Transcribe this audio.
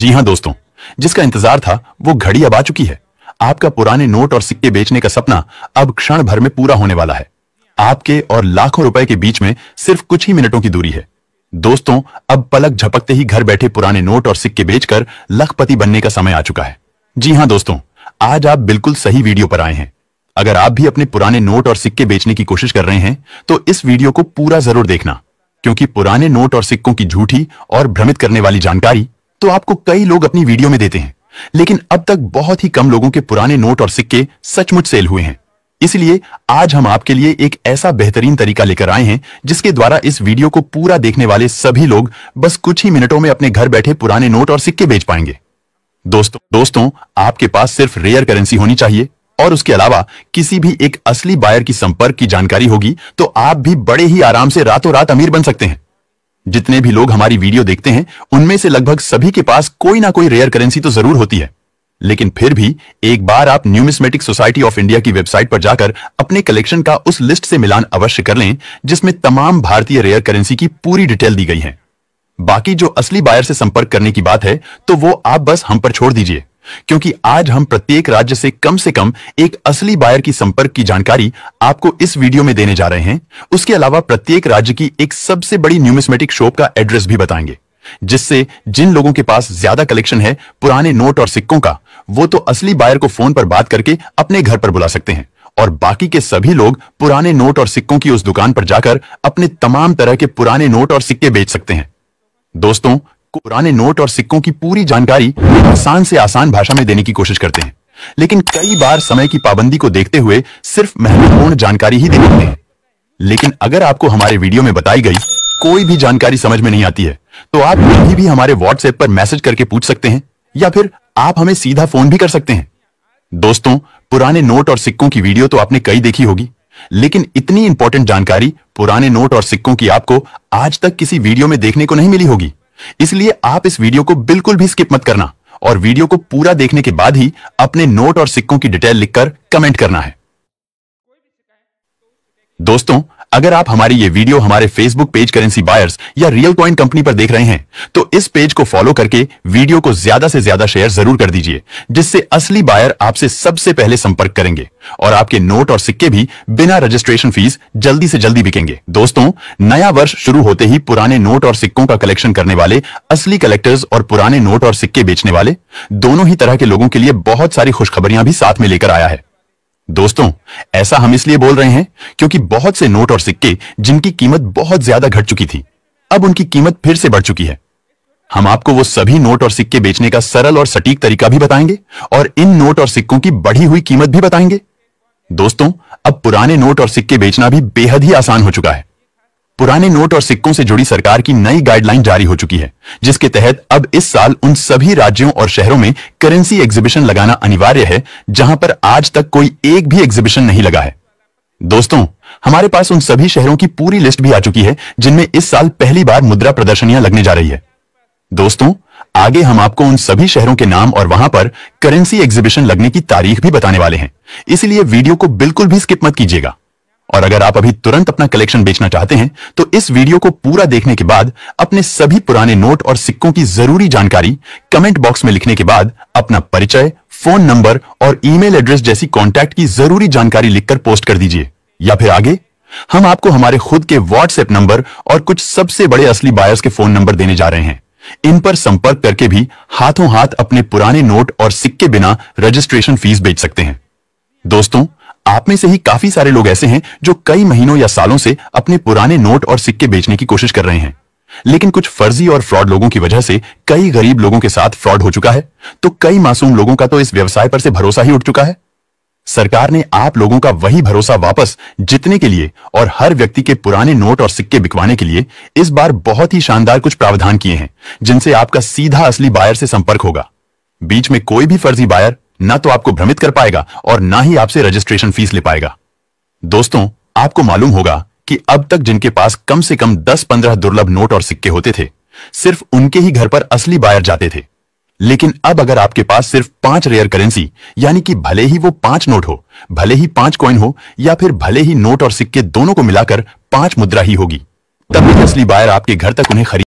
जी हाँ दोस्तों जिसका इंतजार था वो घड़ी अब आ चुकी है आपका पुराने नोट और सिक्के बेचने का सपना अब क्षण भर में पूरा होने वाला है आपके और लाखों रुपए के बीच में सिर्फ कुछ ही मिनटों की दूरी है दोस्तों अब पलक झपकते ही घर बैठे पुराने नोट और सिक्के बेचकर लखपति बनने का समय आ चुका है जी हाँ दोस्तों आज आप बिल्कुल सही वीडियो पर आए हैं अगर आप भी अपने पुराने नोट और सिक्के बेचने की कोशिश कर रहे हैं तो इस वीडियो को पूरा जरूर देखना क्योंकि पुराने नोट और सिक्कों की झूठी और भ्रमित करने वाली जानकारी तो आपको कई लोग अपनी वीडियो में देते हैं लेकिन अब तक बहुत ही कम लोगों के पुराने नोट और सिक्के सचमुच सेल हुए हैं इसलिए आज हम आपके लिए एक ऐसा बेहतरीन तरीका लेकर आए हैं जिसके द्वारा इस वीडियो को पूरा देखने वाले सभी लोग बस कुछ ही मिनटों में अपने घर बैठे पुराने नोट और सिक्के बेच पाएंगे दोस्तों दोस्तों आपके पास सिर्फ रेयर करेंसी होनी चाहिए और उसके अलावा किसी भी एक असली बायर की संपर्क की जानकारी होगी तो आप भी बड़े ही आराम से रातों रात अमीर बन सकते हैं जितने भी लोग हमारी वीडियो देखते हैं उनमें से लगभग सभी के पास कोई ना कोई रेयर करेंसी तो जरूर होती है लेकिन फिर भी एक बार आप न्यूमिस्मेटिक सोसाइटी ऑफ इंडिया की वेबसाइट पर जाकर अपने कलेक्शन का उस लिस्ट से मिलान अवश्य कर लें जिसमें तमाम भारतीय रेयर करेंसी की पूरी डिटेल दी गई है बाकी जो असली बायर से संपर्क करने की बात है तो वो आप बस हम पर छोड़ दीजिए क्योंकि आज हम प्रत्येक राज्य से कम से कम एक असली बायर की संपर्क की जानकारी आपको इस वीडियो में देने जा रहे हैं उसके अलावा प्रत्येक राज्य की एक सबसे बड़ी न्यूमिस्मेटिक शॉप का एड्रेस भी बताएंगे जिससे जिन लोगों के पास ज्यादा कलेक्शन है पुराने नोट और सिक्कों का वो तो असली बायर को फोन पर बात करके अपने घर पर बुला सकते हैं और बाकी के सभी लोग पुराने नोट और सिक्कों की उस दुकान पर जाकर अपने तमाम तरह के पुराने नोट और सिक्के बेच सकते हैं दोस्तों आपको पुराने नोट और सिक्कों की पूरी जानकारी आसान से आसान भाषा में देने की कोशिश करते हैं लेकिन कई बार समय की पाबंदी को देखते हुए सिर्फ महत्वपूर्ण जानकारी ही देते हैं लेकिन अगर आपको हमारे वीडियो में बताई गई कोई भी जानकारी समझ में नहीं आती है तो आप कभी भी हमारे व्हाट्सएप पर मैसेज करके पूछ सकते हैं या फिर आप हमें सीधा फोन भी कर सकते हैं दोस्तों पुराने नोट और सिक्कों की वीडियो तो आपने कई देखी होगी लेकिन इतनी इंपॉर्टेंट जानकारी पुराने नोट और सिक्कों की आपको आज तक किसी वीडियो में देखने को नहीं मिली होगी इसलिए आप इस वीडियो को बिल्कुल भी स्किप मत करना और वीडियो को पूरा देखने के बाद ही अपने नोट और सिक्कों की डिटेल लिखकर कमेंट करना है दोस्तों अगर आप हमारी ये वीडियो हमारे फेसबुक पेज करेंसी बायर्स या रियल कॉइन कंपनी पर देख रहे हैं तो इस पेज को फॉलो करके वीडियो को ज्यादा से ज्यादा शेयर जरूर कर दीजिए जिससे असली बायर आपसे सबसे पहले संपर्क करेंगे और आपके नोट और सिक्के भी बिना रजिस्ट्रेशन फीस जल्दी से जल्दी बिकेंगे दोस्तों नया वर्ष शुरू होते ही पुराने नोट और सिक्कों का कलेक्शन करने वाले असली कलेक्टर्स और पुराने नोट और सिक्के बेचने वाले दोनों ही तरह के लोगों के लिए बहुत सारी खुशखबरियां भी साथ में लेकर आया है दोस्तों ऐसा हम इसलिए बोल रहे हैं क्योंकि बहुत से नोट और सिक्के जिनकी कीमत बहुत ज्यादा घट चुकी थी अब उनकी कीमत फिर से बढ़ चुकी है हम आपको वो सभी नोट और सिक्के बेचने का सरल और सटीक तरीका भी बताएंगे और इन नोट और सिक्कों की बढ़ी हुई कीमत भी बताएंगे दोस्तों अब पुराने नोट और सिक्के बेचना भी बेहद ही आसान हो चुका है पुराने नोट और सिक्कों से जुड़ी सरकार की नई गाइडलाइन जारी हो चुकी है जिसके तहत अब इस साल उन सभी राज्यों और शहरों में करेंसी एग्जीबिशन लगाना अनिवार्य है जहां पर आज तक कोई एक भी एग्जीबिशन नहीं लगा है दोस्तों हमारे पास उन सभी शहरों की पूरी लिस्ट भी आ चुकी है जिनमें इस साल पहली बार मुद्रा प्रदर्शनियां लगने जा रही है दोस्तों आगे हम आपको उन सभी शहरों के नाम और वहां पर करेंसी एग्जीबिशन लगने की तारीख भी बताने वाले हैं इसलिए वीडियो को बिल्कुल भी स्किप मत कीजिएगा और अगर आप अभी तुरंत अपना कलेक्शन बेचना चाहते हैं तो इस वीडियो को पूरा देखने के बाद अपने सभी पुराने नोट और सिक्कों की जरूरी जानकारी कमेंट बॉक्स में लिखने के बाद अपना परिचय फोन नंबर और ईमेल एड्रेस जैसी कॉन्टैक्ट की जरूरी जानकारी लिखकर पोस्ट कर दीजिए या फिर आगे हम आपको हमारे खुद के व्हाट्सएप नंबर और कुछ सबसे बड़े असली बायर्स के फोन नंबर देने जा रहे हैं इन पर संपर्क करके भी हाथों हाथ अपने पुराने नोट और सिक्के बिना रजिस्ट्रेशन फीस बेच सकते हैं दोस्तों आप में से ही काफी सारे लोग ऐसे हैं जो कई महीनों या सालों से अपने पुराने नोट और सिक्के बेचने की कोशिश कर रहे हैं लेकिन कुछ फर्जी और फ्रॉड लोगों की वजह से कई गरीब लोगों के साथ फ्रॉड हो चुका है तो कई मासूम लोगों का तो इस व्यवसाय पर से भरोसा ही उठ चुका है सरकार ने आप लोगों का वही भरोसा वापस जीतने के लिए और हर व्यक्ति के पुराने नोट और सिक्के बिकवाने के लिए इस बार बहुत ही शानदार कुछ प्रावधान किए हैं जिनसे आपका सीधा असली बायर से संपर्क होगा बीच में कोई भी फर्जी बायर ना तो आपको भ्रमित कर पाएगा और ना ही आपसे रजिस्ट्रेशन फीस ले पाएगा दोस्तों आपको मालूम होगा कि अब तक जिनके पास कम से कम 10-15 दुर्लभ नोट और सिक्के होते थे सिर्फ उनके ही घर पर असली बायर जाते थे लेकिन अब अगर आपके पास सिर्फ पांच रेयर करेंसी यानी कि भले ही वो पांच नोट हो भले ही पांच कॉइन हो या फिर भले ही नोट और सिक्के दोनों को मिलाकर पांच मुद्रा ही होगी तभी असली बायर आपके घर तक उन्हें खरीद